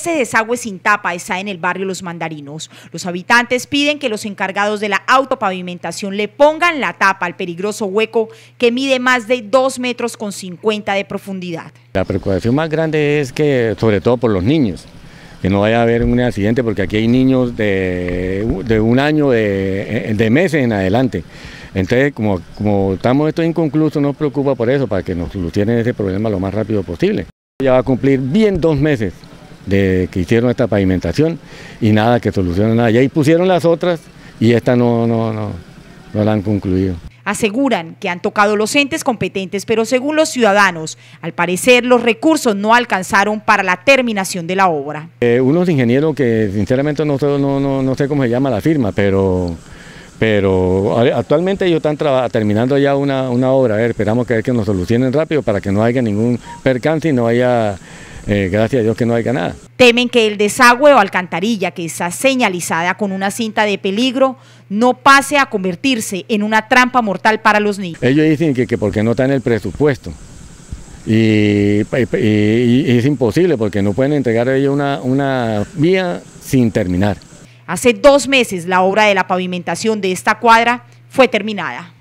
Ese desagüe sin tapa está en el barrio Los Mandarinos. Los habitantes piden que los encargados de la autopavimentación le pongan la tapa al peligroso hueco que mide más de 2 metros con 50 de profundidad. La preocupación más grande es que, sobre todo por los niños, que no vaya a haber un accidente porque aquí hay niños de, un año, de, meses en adelante. Entonces, como, como estamos esto inconcluso, nos preocupa por eso, para que nos solucionen ese problema lo más rápido posible. Ya va a cumplir bien dos meses que hicieron esta pavimentación y nada que soluciona nada. Y ahí pusieron las otras y esta no, no, la han concluido. Aseguran que han tocado los entes competentes, pero según los ciudadanos, al parecer los recursos no alcanzaron para la terminación de la obra. Eh, unos ingenieros que sinceramente no, no, no, sé cómo se llama la firma, pero pero actualmente ellos están terminando ya una, obra, esperamos que, que, nos solucionen rápido para que no haya ningún percance y no haya eh, gracias a Dios que no hay nada. Temen que el desagüe o alcantarilla que está señalizada con una cinta de peligro no pase a convertirse en una trampa mortal para los niños. Ellos dicen que, porque no está en el presupuesto. Y, es imposible porque no pueden entregar a ellos una vía sin terminar. Hace dos meses la obra de la pavimentación de esta cuadra fue terminada.